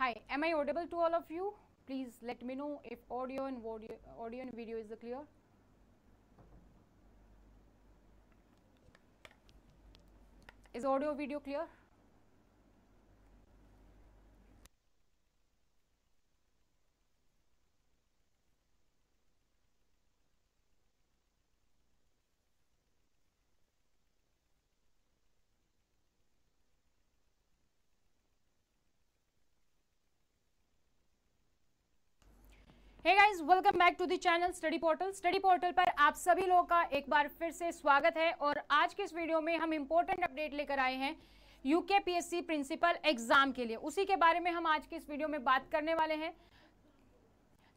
Hi, am I audible to all of you? Please let me know if audio and audio, audio and video is clear. Is audio video clear? Hey guys welcome back to the channel study portal study portal पर आप सभी लोगों का एक बार फिर से स्वागत है और आज के इस वीडियो में हम इम्पोर्टेंट अपडेट लेकर आए हैं यूके पीएससी प्रिंसिपल एग्जाम के लिए उसी के बारे में हम आज के इस वीडियो में बात करने वाले हैं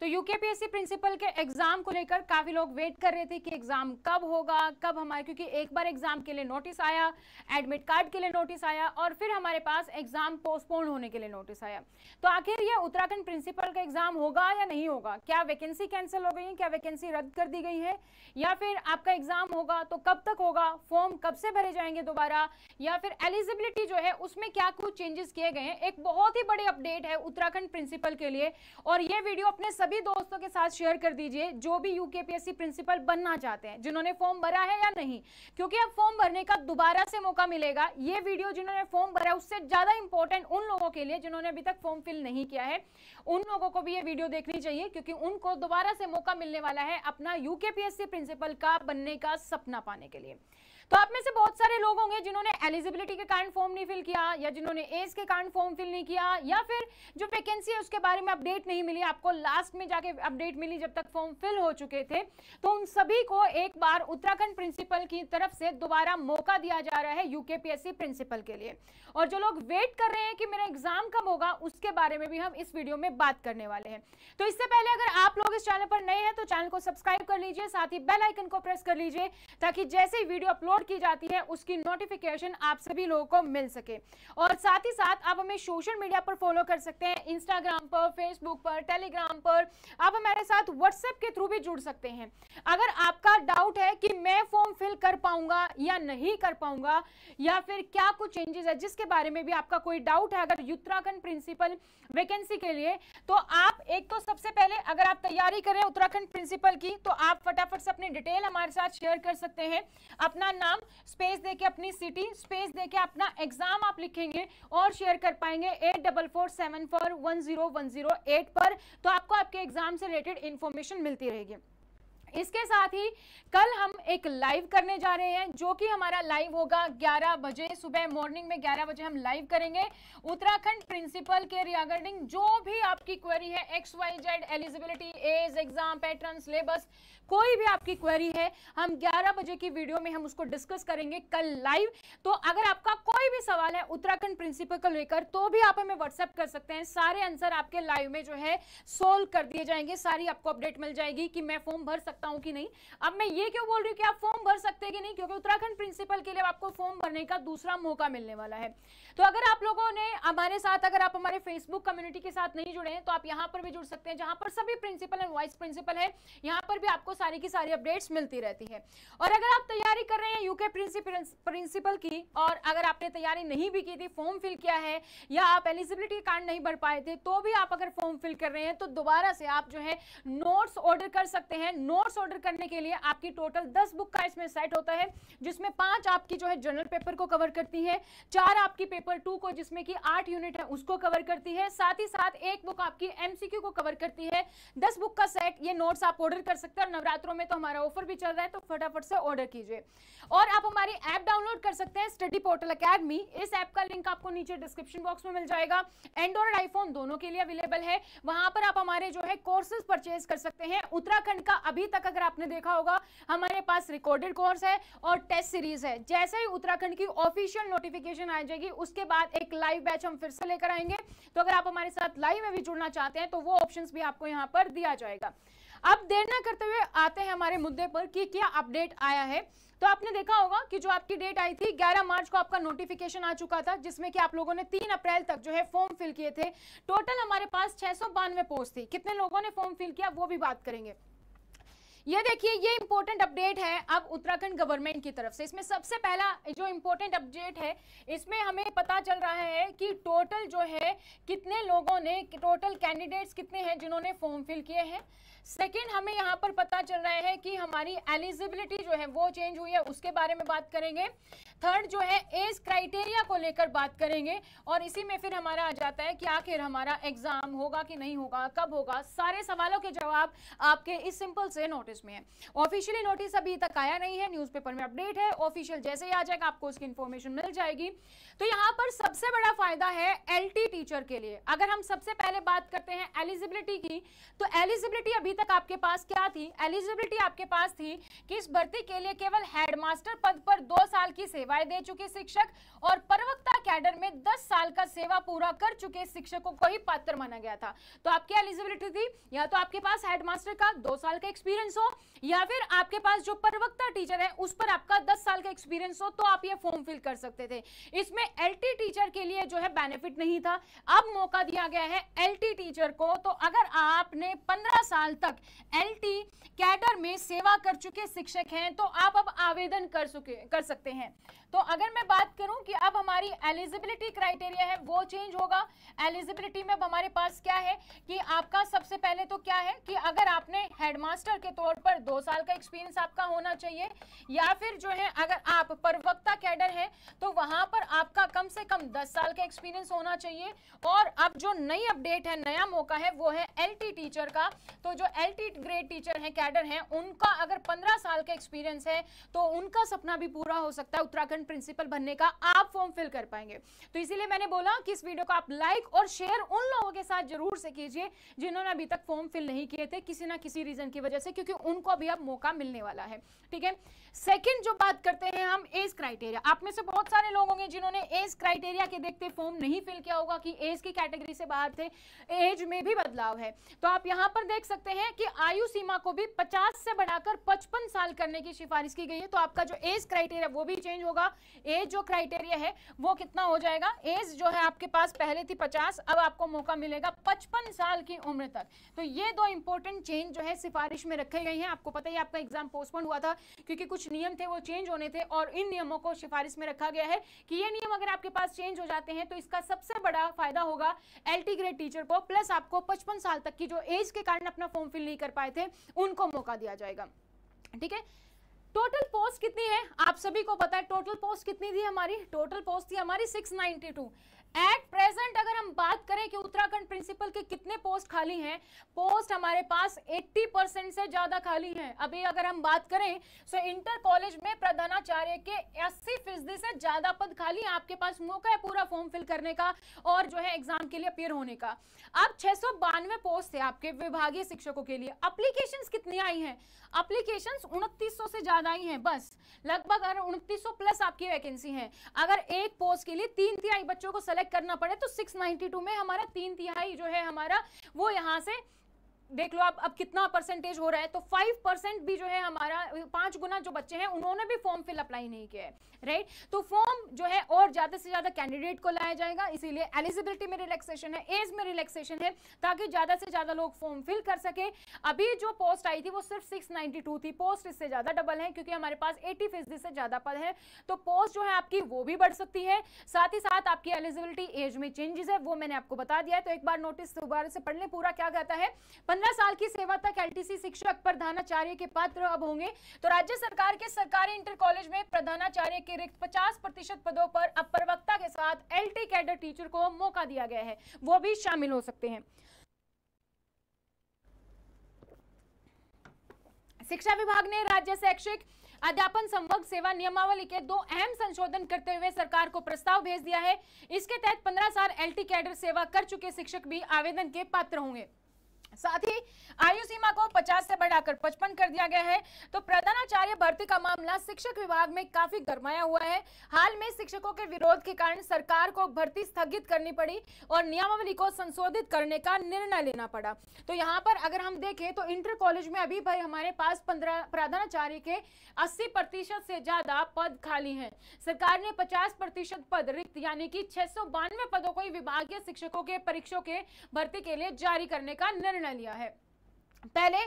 तो यूकेपीएससी प्रिंसिपल के एग्जाम को लेकर काफी लोग वेट कर रहे थे कि एग्जाम कब होगा कब हमारे क्योंकि एक बार एग्जाम के लिए नोटिस आया एडमिट कार्ड के लिए नोटिस आया और फिर हमारे पास एग्जाम पोस्टपोन होने के लिए नोटिस आया तो आखिर ये उत्तराखंड प्रिंसिपल का एग्जाम होगा या नहीं होगा क्या वैकेंसी कैंसिल हो गई है क्या वैकेंसी रद्द कर दी गई है या फिर आपका एग्जाम होगा तो कब तक होगा फॉर्म कब से भरे जाएंगे दोबारा या फिर एलिजिबिलिटी जो है उसमें क्या कुछ चेंजेस किए गए हैं एक बहुत ही बड़ी अपडेट है उत्तराखंड प्रिंसिपल के लिए और ये वीडियो अपने सब सभी दोस्तों के साथ शेयर कर दीजिए जो भी यूकेपीएससी प्रिंसिपल बनना चाहते हैं जिन्होंने फॉर्म भरा है या नहीं क्योंकि अब फॉर्म भरने का दोबारा से मौका मिलेगा ये वीडियो जिन्होंने फॉर्म भरा उससे ज़्यादा इंपॉर्टेंट उन लोगों के लिए जिन्होंने अभी तक फॉर्म फिल नहीं किया है उन लोगों को भी ये वीडियो देखनी चाहिए क्योंकि उनको दोबारा से मौका मिलने वाला है अपना यूकेपीएससी प्रिंसिपल का बनने का सपना पाने के लिए तो आप में से बहुत सारे लोग होंगे जिन्होंने एलिजिबिलिटी के कारण फॉर्म नहीं फिल किया या जिन्होंने एज के कारण फॉर्म फिल नहीं किया या फिर जो वैकेंसी है उसके बारे में अपडेट नहीं मिली आपको लास्ट में जाके अपडेट मिली जब तक फॉर्म फिल हो चुके थे तो उन सभी को एक बार उत्तराखंड प्रिंसिपल की तरफ से दोबारा मौका दिया जा रहा है यूकेपीएससी प्रिंसिपल के लिए और जो लोग वेट कर रहे हैं कि मेरा एग्जाम कब होगा उसके बारे में भी हम इस वीडियो में बात करने वाले हैं तो इससे पहले अगर आप लोग इस चैनल पर नए हैं तो चैनल को सब्सक्राइब कर लीजिए साथ ही बेल आइकन को प्रेस कर लीजिए ताकि जैसे ही वीडियो अपलोड की जाती है उसकी नोटिफिकेशन आप सभी लोगों को मिल सके और साथ ही साथ आप हमें सोशल मीडिया पर फॉलो कर सकते हैं इंस्टाग्राम पर फेसबुक पर टेलीग्राम पर पर आप हमारे साथ व्हाट्सएप के थ्रू भी जुड़ सकते हैं अगर आपका डाउट है कि मैं फॉर्म फिल कर पाऊंगा या नहीं कर पाऊंगा या फिर क्या कुछ चेंजेस है जिसके बारे में भी आपका कोई डाउट है अगर उत्तराखंड प्रिंसिपल वैकेंसी के लिए तो आप एक तो सबसे पहले अगर आप तैयारी करें उत्तराखंड प्रिंसिपल की तो आप फटाफट से अपनी डिटेल हमारे साथ शेयर कर सकते हैं अपना नाम स्पेस देके अपनी सिटी स्पेस देके अपना एग्जाम आप लिखेंगे और शेयर कर पाएंगे eight double four seven four one zero one zero eight पर तो आपको आपके एग्जाम से रिलेटेड इन्फॉर्मेशन मिलती रहेगी इसके साथ ही कल हम एक लाइव करने जा रहे हैं जो कि हमारा लाइव होगा 11 बजे सुबह मॉर्निंग में 11 बजे हम लाइव करेंगे उत्तराखंड प्रिंसिपल के रिगार्डिंग जो भी आपकी क्वेरी है X Y Z eligibility age exam pattern syllabus कोई भी आपकी क्वेरी है हम 11 बजे की वीडियो में हम उसको डिस्कस करेंगे कल लाइव तो अगर आपका कोई भी सवाल है उत्तराखंड प्रिंसिपल को लेकर तो भी आप हमें व्हाट्सएप कर सकते हैं सारे आंसर आपके लाइव में जो है सोल्व कर दिए जाएंगे सारी आपको अपडेट मिल जाएगी कि मैं फॉर्म भर सकता सकता हूँ कि नहीं अब मैं ये क्यों बोल रही हूँ कि आप फॉर्म भर सकते हैं कि नहीं क्योंकि उत्तराखंड प्रिंसिपल के लिए आपको फॉर्म भरने का दूसरा मौका मिलने वाला है तो अगर आप लोगों ने हमारे साथ अगर आप हमारे फेसबुक कम्युनिटी के साथ नहीं जुड़े हैं तो आप यहाँ पर भी जुड़ सकते हैं जहाँ पर सभी प्रिंसिपल एंड वाइस प्रिंसिपल है यहाँ पर भी आपको सारी की सारी अपडेट्स मिलती रहती है और अगर आप तैयारी कर रहे हैं यूके प्रिंसिपल की और अगर आपने तैयारी नहीं भी की थी फॉर्म फिल किया है या आप एलिजिबिलिटी कार्ड नहीं भर पाए थे तो भी आप अगर फॉर्म फिल कर रहे हैं तो दोबारा से आप जो है नोट्स ऑर्डर कर सकते हैं नोट्स कोर्स ऑर्डर करने के लिए आपकी टोटल दस बुक का इसमें सेट होता है जिसमें पांच आपकी जो है जनरल पेपर को कवर करती है चार आपकी पेपर टू को जिसमें कि आठ यूनिट है उसको कवर करती है साथ ही साथ एक बुक आपकी एमसीक्यू को कवर करती है दस बुक का सेट ये नोट्स आप ऑर्डर कर सकते हैं नवरात्रों में तो हमारा ऑफर भी चल रहा है तो फटाफट से ऑर्डर कीजिए और आप हमारी ऐप डाउनलोड कर सकते हैं स्टडी पोर्टल अकेडमी इस ऐप का लिंक आपको नीचे डिस्क्रिप्शन बॉक्स में मिल जाएगा एंड्रॉइड आईफोन दोनों के लिए अवेलेबल है वहां पर आप हमारे जो है कोर्सेज परचेज कर सकते हैं उत्तराखंड का अभी तक तक अगर आपने देखा होगा हमारे पास रिकॉर्डेड कोर्स है और टेस्ट सीरीज है जैसे ही उत्तराखंड की ऑफिशियल नोटिफिकेशन आ जाएगी उसके बाद एक लाइव बैच हम फिर से लेकर आएंगे तो अगर आप हमारे साथ लाइव में भी जुड़ना चाहते हैं तो वो ऑप्शन भी आपको यहाँ पर दिया जाएगा अब देर ना करते हुए आते हैं हमारे मुद्दे पर कि क्या अपडेट आया है तो आपने देखा होगा कि जो आपकी डेट आई थी 11 मार्च को आपका नोटिफिकेशन आ चुका था जिसमें कि आप लोगों ने 3 अप्रैल तक जो है फॉर्म फिल किए थे टोटल हमारे पास छह पोस्ट थी कितने लोगों ने फॉर्म फिल किया वो भी बात करेंगे ये देखिए ये इंपॉर्टेंट अपडेट है अब उत्तराखंड गवर्नमेंट की तरफ से इसमें सबसे पहला जो इंपॉर्टेंट अपडेट है इसमें हमें पता चल रहा है कि टोटल जो है कितने लोगों ने टोटल कैंडिडेट्स कितने हैं जिन्होंने फॉर्म फिल किए हैं सेकेंड हमें यहाँ पर पता चल रहा है कि हमारी एलिजिबिलिटी जो है वो चेंज हुई है उसके बारे में बात करेंगे थर्ड जो है एज क्राइटेरिया को लेकर बात करेंगे और इसी में फिर हमारा आ जाता है कि आखिर हमारा एग्जाम होगा कि नहीं होगा कब होगा सारे सवालों के जवाब आपके इस सिंपल से नोटिस में है ऑफिशियली नोटिस अभी तक आया नहीं है न्यूज में अपडेट है ऑफिशियल जैसे ही आ जाएगा आपको उसकी इन्फॉर्मेशन मिल जाएगी तो यहाँ पर सबसे बड़ा फायदा है एल टीचर के लिए अगर हम सबसे पहले बात करते हैं एलिजिबिलिटी की तो एलिजिबिलिटी अभी तक आपके पास क्या थी एलिजिबिलिटी आपके पास थी कि इस भर्ती के लिए केवल हेडमास्टर पद पर दो साल की सेवा सेवाएं दे चुके शिक्षक और प्रवक्ता कैडर में 10 साल का सेवा पूरा कर चुके शिक्षकों को ही पात्र माना गया था तो आपकी एलिजिबिलिटी थी या तो आपके पास हेडमास्टर का दो साल का एक्सपीरियंस हो या फिर आपके पास जो प्रवक्ता टीचर है उस पर आपका दस साल का एक्सपीरियंस हो तो आप ये फॉर्म फिल कर सकते थे इसमें एल टीचर के लिए जो है बेनिफिट नहीं था अब मौका दिया गया है एल टीचर को तो अगर आपने पंद्रह साल तक एल कैडर में सेवा कर चुके शिक्षक हैं तो आप अब आवेदन कर सके कर सकते हैं तो अगर मैं बात करूं कि अब हमारी एलिजिबिलिटी क्राइटेरिया है वो चेंज होगा एलिजिबिलिटी में अब हमारे पास क्या है कि आपका सबसे पहले तो क्या है कि अगर आपने हेडमास्टर के तौर पर दो साल का एक्सपीरियंस आपका होना चाहिए या फिर जो है अगर आप प्रवक्ता कैडर है तो वहां पर आपका कम से कम दस साल का एक्सपीरियंस होना चाहिए और अब जो नई अपडेट है नया मौका है वो है एल टीचर का तो जो एल ग्रेड टीचर है कैडर है उनका अगर पंद्रह साल का एक्सपीरियंस है तो उनका सपना भी पूरा हो सकता है उत्तराखंड असिस्टेंट प्रिंसिपल बनने का आप फॉर्म फिल कर पाएंगे तो इसीलिए मैंने बोला कि इस वीडियो को आप लाइक और शेयर उन लोगों के साथ जरूर से कीजिए जिन्होंने अभी तक फॉर्म फिल नहीं किए थे किसी ना किसी रीजन की वजह से क्योंकि उनको अभी अब मौका मिलने वाला है ठीक है सेकेंड जो बात करते हैं हम एज क्राइटेरिया आप में से बहुत सारे लोग होंगे जिन्होंने एज क्राइटेरिया के देखते फॉर्म नहीं फिल किया होगा कि एज की कैटेगरी से बाहर थे एज में भी बदलाव है तो आप यहां पर देख सकते हैं कि आयु सीमा को भी 50 से बढ़ाकर 55 साल करने की सिफारिश की गई है तो आपका जो एज क्राइटेरिया वो भी चेंज होगा आपका एज जो क्राइटेरिया है वो कितना हो जाएगा एज जो है आपके पास पहले थी पचास अब आपको मौका मिलेगा पचपन साल की उम्र तक तो ये दो इंपॉर्टेंट चेंज जो है सिफारिश में रखे गए हैं आपको पता ही आपका एग्जाम पोस्टपोन हुआ था क्योंकि कुछ नियम थे वो चेंज होने थे और इन नियमों को सिफारिश में रखा गया है कि ये नियम अगर आपके पास चेंज हो जाते हैं तो इसका सबसे बड़ा फायदा होगा एल ग्रेड टीचर को प्लस आपको पचपन साल तक की जो एज के कारण अपना फॉर्म फिल नहीं कर पाए थे उनको मौका दिया जाएगा ठीक है टोटल पोस्ट कितनी है आप सभी को पता है टोटल पोस्ट कितनी थी हमारी टोटल पोस्ट थी हमारी 692 एट प्रेजेंट अगर हम बात करें कि उत्तराखंड प्रिंसिपल के कितने पोस्ट खाली हैं पोस्ट हमारे पास 80 परसेंट से ज़्यादा खाली हैं अभी अगर हम बात करें तो इंटर कॉलेज में प्रधानाचार्य के 80 फीसदी से ज़्यादा पद खाली हैं आपके पास मौका है पूरा फॉर्म फिल करने का और जो है एग्जाम के लिए अपेयर होने का अब छः पोस्ट है आपके विभागीय शिक्षकों के लिए अप्लीकेशन कितनी आई है अप्लीकेशन उनतीस से ज़्यादा आई है बस लगभग अगर उनतीस प्लस आपकी वैकेंसी है अगर एक पोस्ट के लिए तीन तिहाई बच्चों को सेलेक्ट करना पड़े तो टू में हमारा तीन तिहाई जो है हमारा वो यहाँ से देख लो आप अब कितना परसेंटेज हो रहा है तो फाइव परसेंट भी जो है हमारा पांच गुना जो बच्चे हैं उन्होंने भी फॉर्म फिल अप्लाई नहीं किया है राइट तो फॉर्म जो है और ज्यादा से ज्यादा कैंडिडेट को लाया जाएगा इसीलिए एलिजिबिलिटी में रिलैक्सेशन है एज में रिलैक्सेशन है ताकि ज्यादा से ज्यादा लोग फॉर्म फिल कर सके अभी जो पोस्ट आई थी वो सिर्फ सिक्स थी पोस्ट इससे ज्यादा डबल है क्योंकि हमारे पास एटी से ज्यादा पद है तो पोस्ट जो है आपकी वो भी बढ़ सकती है साथ ही साथ आपकी एलिजिबिलिटी एज में चेंजेस है वो मैंने आपको बता दिया है तो एक बार नोटिस दोबारा से पढ़ लें पूरा क्या कहता है पंद्रह साल की सेवा तक एलटीसी शिक्षक प्रधानाचार्य के पात्र अब होंगे तो राज्य सरकार के सरकारी इंटर कॉलेज में प्रधानाचार्य के रिक्त 50 प्रतिशत पदों पर अब प्रवक्ता के साथ एलटी कैडर टीचर को मौका दिया गया है वो भी शामिल हो सकते हैं शिक्षा विभाग ने राज्य शैक्षिक अध्यापन संवर्ग सेवा नियमावली के दो अहम संशोधन करते हुए सरकार को प्रस्ताव भेज दिया है इसके तहत 15 साल एलटी कैडर सेवा कर चुके शिक्षक भी आवेदन के पात्र होंगे साथ ही आयु सीमा को 50 से बढ़ाकर 55 कर दिया गया है तो प्रधानाचार्य भर्ती का मामला शिक्षक विभाग में काफी गरमाया हुआ है हाल में शिक्षकों के विरोध के कारण सरकार को भर्ती स्थगित करनी पड़ी और नियमावली को संशोधित करने का निर्णय लेना पड़ा तो यहाँ पर अगर हम देखें तो इंटर कॉलेज में अभी भाई हमारे पास पंद्रह प्रधानाचार्य के अस्सी प्रतिशत से ज्यादा पद खाली है सरकार ने पचास प्रतिशत पद रिक्त यानी की छह पदों को विभागीय शिक्षकों के परीक्षों के भर्ती के लिए जारी करने का निर्णय निर्णय लिया है पहले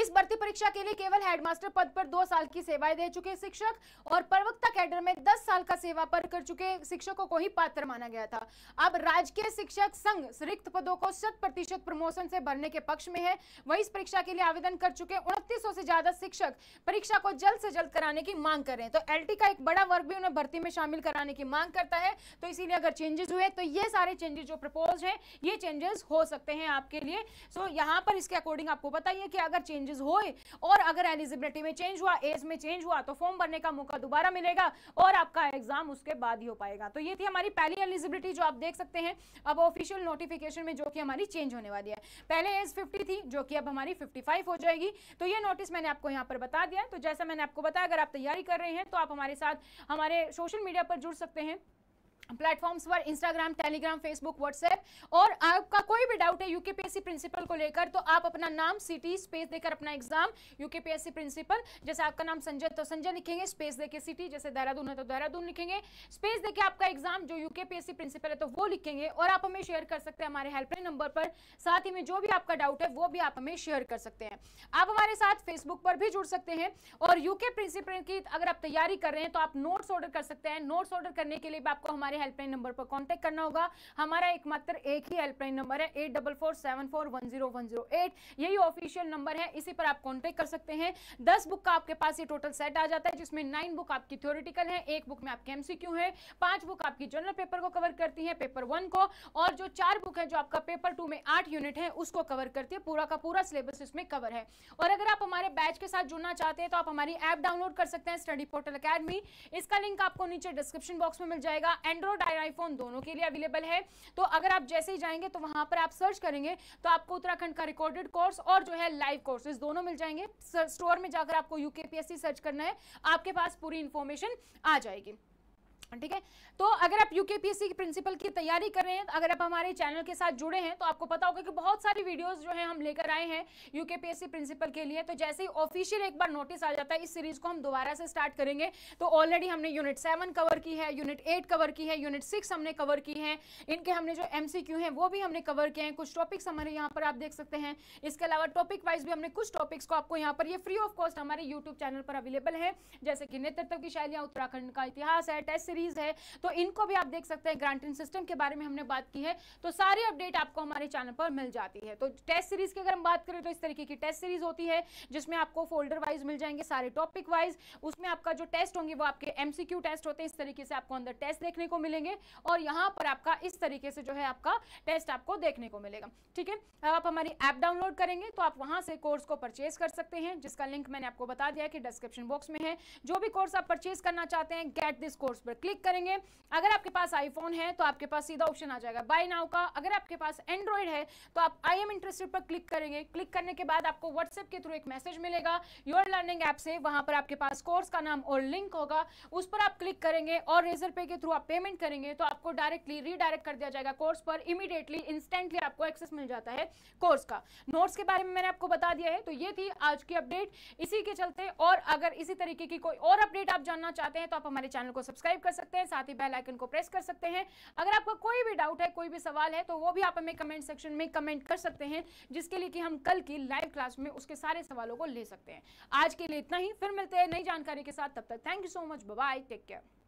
इस भर्ती परीक्षा के लिए केवल हेडमास्टर पद पर दो साल की सेवाएं दे चुके शिक्षक और प्रवक्ता कैडर में दस साल का सेवा पर कर चुके शिक्षकों को ही पात्र माना गया था अब राजकीय शिक्षक संघ रिक्त पदों को शत प्रतिशत प्रमोशन से भरने के पक्ष में है वही इस परीक्षा के लिए आवेदन कर चुके उनतीस से ज्यादा शिक्षक परीक्षा को जल्द से जल्द कराने की मांग कर रहे हैं तो एल का एक बड़ा वर्ग भी उन्हें भर्ती में शामिल कराने की मांग करता है तो इसीलिए अगर चेंजेस हुए तो ये सारे चेंजेस जो प्रपोज है ये चेंजेस हो सकते हैं आपके लिए सो यहाँ पर इसके अकॉर्डिंग आपको बताइए कि अगर चेंजेस हो और अगर एलिजिबिलिटी में चेंज हुआ एज में चेंज हुआ तो फॉर्म भरने का मौका दोबारा मिलेगा और आपका एग्जाम उसके बाद ही हो पाएगा तो ये थी हमारी पहली एलिजिबिलिटी जो आप देख सकते हैं अब ऑफिशियल नोटिफिकेशन में जो कि हमारी चेंज होने वाली है पहले एज फिफ्टी थी जो कि अब हमारी फिफ्टी हो जाएगी तो ये नोटिस मैंने आपको यहाँ पर बता दिया तो जैसा मैंने आपको बताया अगर आप तैयारी कर रहे हैं तो आप हमारे साथ हमारे सोशल मीडिया पर जुड़ सकते हैं प्लेटफॉर्म्स पर इंस्टाग्राम टेलीग्राम फेसबुक व्हाट्सएप और आपका कोई भी डाउट है यूकेपीएससी प्रिंसिपल को लेकर तो आप अपना नाम सिटी स्पेस देकर अपना एग्जाम यूकेपीएससी प्रिंसिपल जैसे आपका नाम संजय तो संजय लिखेंगे स्पेस देके सिटी जैसे देहरादून है तो देहरादून लिखेंगे स्पेस देके आपका एग्जाम जो यूकेपीएससी प्रिंसिपल है तो वो लिखेंगे और आप हमें शेयर कर सकते हैं हमारे हेल्पलाइन नंबर पर साथ ही में जो भी आपका डाउट है वो भी आप हमें शेयर कर सकते हैं आप हमारे साथ फेसबुक पर भी जुड़ सकते हैं और यूके प्रिंसिपल की अगर आप तैयारी कर रहे हैं तो आप नोट्स ऑर्डर कर सकते हैं नोट्स ऑर्डर करने के लिए भी आपको हमारे हेल्पलाइन नंबर पर कॉन्टैक्ट करना होगा हमारा एकमात्र एक ही हेल्पलाइन नंबर है eight double four seven four one zero one zero eight यही ऑफिशियल नंबर है इसी पर आप कॉन्टैक्ट कर सकते हैं दस बुक का आपके पास ये टोटल सेट आ जाता है जिसमें नाइन बुक आपकी थ्योरिटिकल है एक बुक में आपके एमसीक्यू है पांच बुक आपकी जनरल पेपर को कवर करती है पेपर वन को और जो चार बुक है जो आपका पेपर टू में आठ यूनिट है उसको कवर करती है पूरा का पूरा सिलेबस इसमें कवर है और अगर आप हमारे बैच के साथ जुड़ना चाहते हैं तो आप हमारी ऐप डाउनलोड कर सकते हैं स्टडी पोर्टल अकेडमी इसका लिंक आपको नीचे डिस्क्रिप्शन बॉक्स में मिल जाएगा एंड्रॉइड क्लोरोडायराइफोन दोनों के लिए अवेलेबल है तो अगर आप जैसे ही जाएंगे तो वहां पर आप सर्च करेंगे तो आपको उत्तराखंड का रिकॉर्डेड कोर्स और जो है लाइव कोर्सेज दोनों मिल जाएंगे स्टोर में जाकर आपको यूकेपीएससी सर्च करना है आपके पास पूरी इंफॉर्मेशन आ जाएगी ठीक है तो अगर आप यूकेपीएससी के प्रिंसिपल की तैयारी कर रहे हैं तो अगर आप हमारे चैनल के साथ जुड़े हैं तो आपको पता होगा कि बहुत सारी वीडियोस जो है हम लेकर आए हैं यूकेपीएससी प्रिंसिपल के लिए तो जैसे ही ऑफिशियल एक बार नोटिस आ जाता है इस सीरीज को हम दोबारा से स्टार्ट करेंगे तो ऑलरेडी हमने यूनिट सेवन कवर की है यूनिट एट कवर की है यूनिट सिक्स हमने कवर की है इनके हमने जो एम सी वो भी हमने कवर किए हैं कुछ टॉपिक्स हमारे यहाँ पर आप देख सकते हैं इसके अलावा टॉपिक वाइज भी हमने कुछ टॉपिक्स को आपको यहाँ पर ये फ्री ऑफ कॉस्ट हमारे यूट्यूब चैनल पर अवेलेबल है जैसे कि नेतृत्व की शैलियाँ उत्तराखंड का इतिहास है टेस्ट सीरीज सीरीज है तो इनको भी आप देख सकते हैं ग्रांटिन सिस्टम के बारे में हमने बात की है तो सारी अपडेट आपको हमारे चैनल पर मिल जाती है तो टेस्ट सीरीज की अगर हम बात करें तो इस तरीके की टेस्ट सीरीज होती है जिसमें आपको फोल्डर वाइज मिल जाएंगे सारे टॉपिक वाइज उसमें आपका जो टेस्ट होंगे वो आपके एमसीक्यू टेस्ट होते हैं इस तरीके से आपको अंदर टेस्ट देखने को मिलेंगे और यहाँ पर आपका इस तरीके से जो है आपका टेस्ट आपको देखने को मिलेगा ठीक है आप हमारी ऐप डाउनलोड करेंगे तो आप वहाँ से कोर्स को परचेज कर सकते हैं जिसका लिंक मैंने आपको बता दिया कि डिस्क्रिप्शन बॉक्स में है जो भी कोर्स आप परचेज करना चाहते हैं गेट दिस कोर्स पर क्लिक क्लिक करेंगे अगर आपके पास आईफोन है तो आपके पास सीधा ऑप्शन आ जाएगा बाय नाउ का अगर आपके पास एंड्रॉइड है तो आप आई एम इंटरेस्टेड पर क्लिक करेंगे क्लिक करने के बाद आपको व्हाट्सएप के थ्रू एक मैसेज मिलेगा योर लर्निंग ऐप से वहां पर आपके पास कोर्स का नाम और लिंक होगा उस पर आप क्लिक करेंगे और रेजर पे के थ्रू आप पेमेंट करेंगे तो आपको डायरेक्टली रीडायरेक्ट कर दिया जाएगा कोर्स पर इमीडिएटली इंस्टेंटली आपको एक्सेस मिल जाता है कोर्स का नोट्स के बारे में मैंने आपको बता दिया है तो ये थी आज की अपडेट इसी के चलते और अगर इसी तरीके की कोई और अपडेट आप जानना चाहते हैं तो आप हमारे चैनल को सब्सक्राइब कर कर सकते हैं साथ ही बेल आइकन को प्रेस कर सकते हैं अगर आपका कोई भी डाउट है कोई भी सवाल है तो वो भी आप हमें कमेंट सेक्शन में कमेंट कर सकते हैं जिसके लिए कि हम कल की लाइव क्लास में उसके सारे सवालों को ले सकते हैं आज के लिए इतना ही फिर मिलते हैं नई जानकारी के साथ तब तक thank you so much bye take care